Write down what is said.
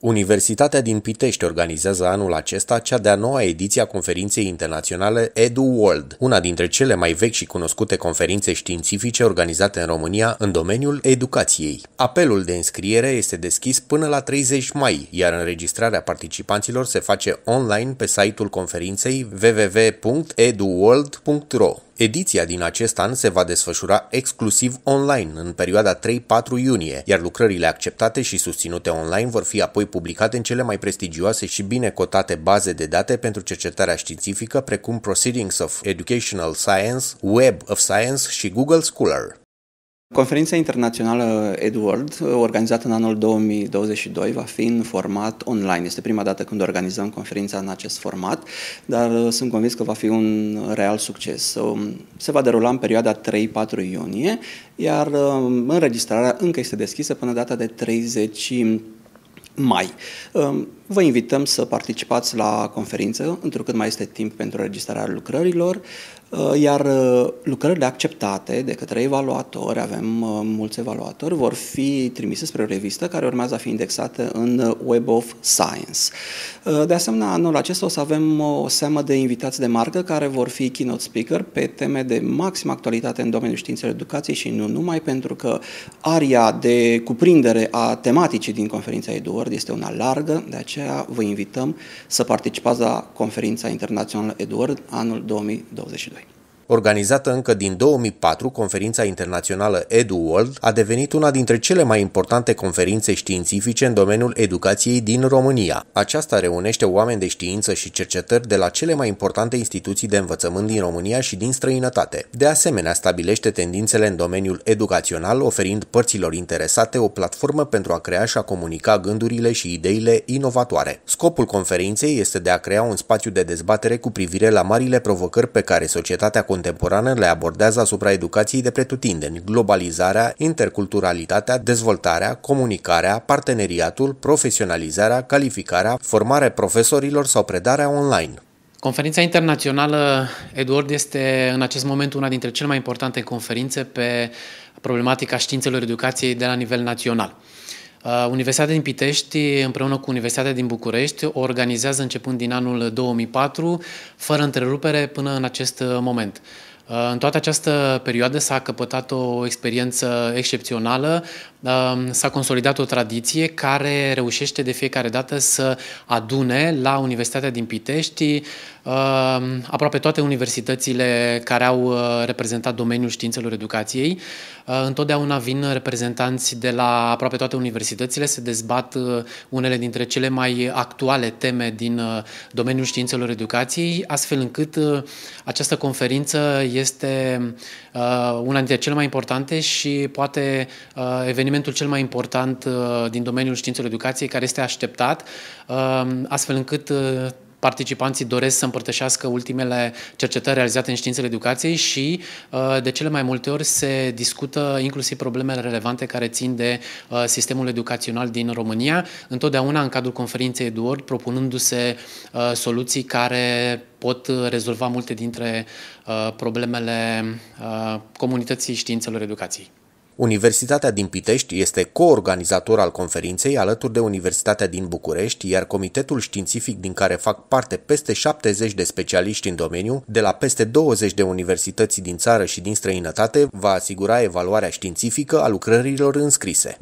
Universitatea din Pitești organizează anul acesta cea de-a noua ediție a conferinței internaționale Edu World, una dintre cele mai vechi și cunoscute conferințe științifice organizate în România în domeniul educației. Apelul de înscriere este deschis până la 30 mai, iar înregistrarea participanților se face online pe site-ul conferinței www.eduworld.ro. Ediția din acest an se va desfășura exclusiv online în perioada 3-4 iunie, iar lucrările acceptate și susținute online vor fi apoi publicate în cele mai prestigioase și bine cotate baze de date pentru cercetarea științifică, precum Proceedings of Educational Science, Web of Science și Google Scholar. Conferința internațională EdWorld, organizată în anul 2022, va fi în format online. Este prima dată când organizăm conferința în acest format, dar uh, sunt convins că va fi un real succes. Um, se va derula în perioada 3-4 iunie, iar um, înregistrarea încă este deschisă până data de 30 mai. Um, Vă invităm să participați la conferință, întrucât mai este timp pentru registrarea lucrărilor, uh, iar uh, lucrările acceptate de către evaluatori, avem uh, mulți evaluatori, vor fi trimise spre o revistă care urmează a fi indexată în Web of Science. De asemenea, anul acesta o să avem o seamă de invitați de marcă care vor fi keynote speaker pe teme de maximă actualitate în domeniul științelor educației și nu numai, pentru că aria de cuprindere a tematicii din conferința EduWord este una largă, de aceea aceea vă invităm să participați la conferința internațională Eduard anul 2022. Organizată încă din 2004, conferința internațională EduWorld a devenit una dintre cele mai importante conferințe științifice în domeniul educației din România. Aceasta reunește oameni de știință și cercetări de la cele mai importante instituții de învățământ din România și din străinătate. De asemenea, stabilește tendințele în domeniul educațional, oferind părților interesate o platformă pentru a crea și a comunica gândurile și ideile inovatoare. Scopul conferinței este de a crea un spațiu de dezbatere cu privire la marile provocări pe care societatea contemporană le abordează asupra educației de pretutindeni, globalizarea, interculturalitatea, dezvoltarea, comunicarea, parteneriatul, profesionalizarea, calificarea, formarea profesorilor sau predarea online. Conferința internațională Eduard este în acest moment una dintre cele mai importante conferințe pe problematica științelor educației de la nivel național. Uh, Universitatea din Pitești, împreună cu Universitatea din București, o organizează începând din anul 2004, fără întrerupere până în acest uh, moment. Uh, în toată această perioadă s-a căpătat o experiență excepțională, s-a consolidat o tradiție care reușește de fiecare dată să adune la Universitatea din Pitești aproape toate universitățile care au uh, reprezentat domeniul științelor educației. Uh, întotdeauna vin reprezentanți de la aproape toate universitățile, se dezbat uh, unele dintre cele mai actuale teme din domeniul științelor educației, astfel încât această conferință este una dintre cele mai importante și poate eveniment evenimentul cel mai important uh, din domeniul științelor educației care este așteptat, uh, astfel încât uh, participanții doresc să împărtășească ultimele cercetări realizate în științele educației și de cele mai multe ori se discută inclusiv problemele relevante care țin de sistemul educațional din România, întotdeauna în cadrul conferinței Eduard, propunându-se soluții care pot rezolva multe dintre problemele comunității științelor educației. Universitatea din Pitești este coorganizator al conferinței alături de Universitatea din București, iar comitetul științific din care fac parte peste 70 de specialiști în domeniu, de la peste 20 de universități din țară și din străinătate, va asigura evaluarea științifică a lucrărilor înscrise.